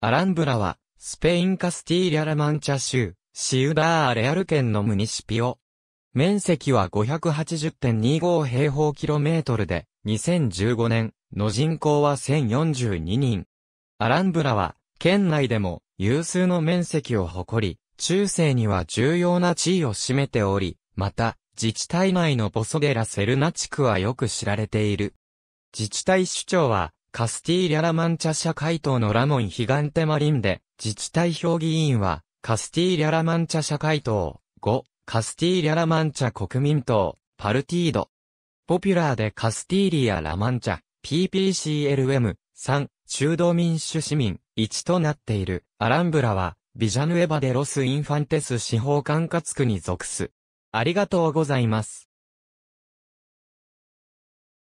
アランブラは、スペインカスティーリャ・ラマンチャ州、シウダー・レアル県のムニシピオ。面積は580.25平方キロメートルで、2015年の人口は1042人。アランブラは、県内でも有数の面積を誇り、中世には重要な地位を占めており、また、自治体内のボソデラ・セルナ地区はよく知られている。自治体首長は、カスティーリャ・ラマンチャ社会党のラモン・ヒガンテマリンで、自治体評議員は、カスティーリャ・ラマンチャ社会党、5、カスティーリャ・ラマンチャ国民党、パルティード。ポピュラーでカスティーリア・ラマンチャ、PPCLM、3、中道民主市民、1となっている、アランブラは、ビジャヌエバでロス・インファンテス司法管轄区に属す。ありがとうございます。